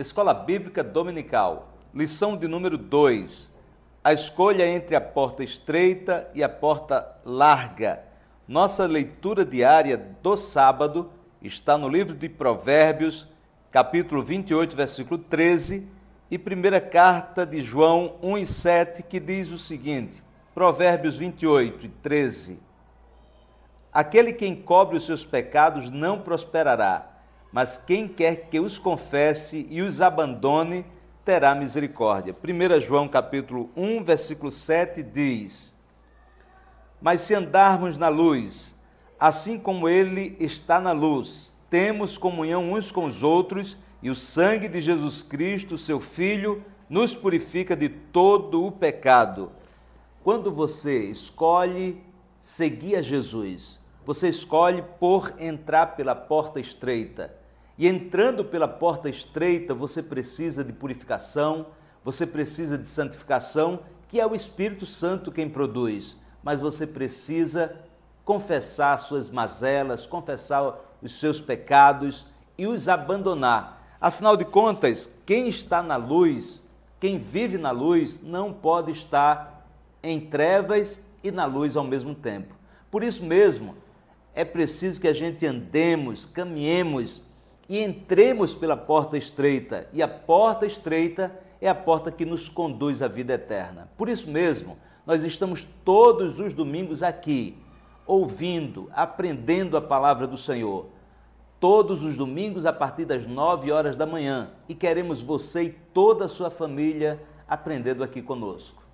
Escola Bíblica Dominical, lição de número 2. A escolha entre a porta estreita e a porta larga. Nossa leitura diária do sábado está no livro de Provérbios, capítulo 28, versículo 13, e primeira carta de João 1 e 7, que diz o seguinte: Provérbios 28 e 13. Aquele que encobre os seus pecados não prosperará mas quem quer que os confesse e os abandone terá misericórdia. 1 João capítulo 1, versículo 7 diz: Mas se andarmos na luz, assim como ele está na luz, temos comunhão uns com os outros, e o sangue de Jesus Cristo, seu filho, nos purifica de todo o pecado. Quando você escolhe seguir a Jesus, você escolhe por entrar pela porta estreita e entrando pela porta estreita, você precisa de purificação, você precisa de santificação, que é o Espírito Santo quem produz, mas você precisa confessar suas mazelas, confessar os seus pecados e os abandonar. Afinal de contas, quem está na luz, quem vive na luz, não pode estar em trevas e na luz ao mesmo tempo. Por isso mesmo, é preciso que a gente andemos, caminhemos e entremos pela porta estreita, e a porta estreita é a porta que nos conduz à vida eterna. Por isso mesmo, nós estamos todos os domingos aqui, ouvindo, aprendendo a palavra do Senhor. Todos os domingos a partir das 9 horas da manhã, e queremos você e toda a sua família aprendendo aqui conosco.